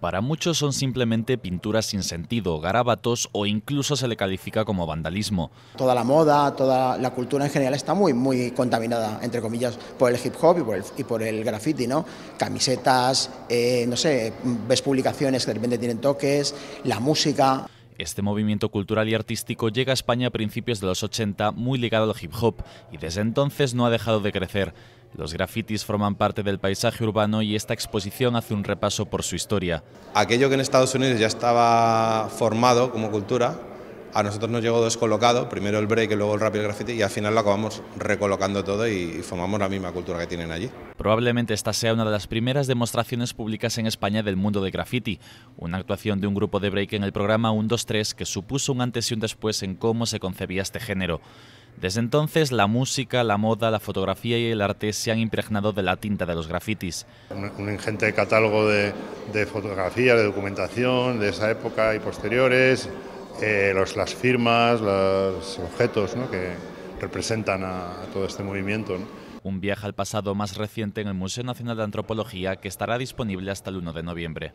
Para muchos son simplemente pinturas sin sentido, garabatos o incluso se le califica como vandalismo. Toda la moda, toda la cultura en general está muy, muy contaminada, entre comillas, por el hip hop y por el, y por el graffiti, ¿no? Camisetas, eh, no sé, ves publicaciones que de repente tienen toques, la música. Este movimiento cultural y artístico llega a España a principios de los 80 muy ligado al hip hop y desde entonces no ha dejado de crecer. Los grafitis forman parte del paisaje urbano y esta exposición hace un repaso por su historia. Aquello que en Estados Unidos ya estaba formado como cultura, a nosotros nos llegó descolocado, primero el break y luego el rap y graffiti, y al final lo acabamos recolocando todo y formamos la misma cultura que tienen allí. Probablemente esta sea una de las primeras demostraciones públicas en España del mundo de graffiti, una actuación de un grupo de break en el programa 123 que supuso un antes y un después en cómo se concebía este género. Desde entonces, la música, la moda, la fotografía y el arte se han impregnado de la tinta de los grafitis. Un, ingente catálogo de, fotografía, de documentación de esa época y posteriores, eh, las firmas, los objetos que representan a, todo este movimiento. Un viaje al pasado más reciente en el Museo Nacional de Antropología que estará disponible hasta el 1 de noviembre.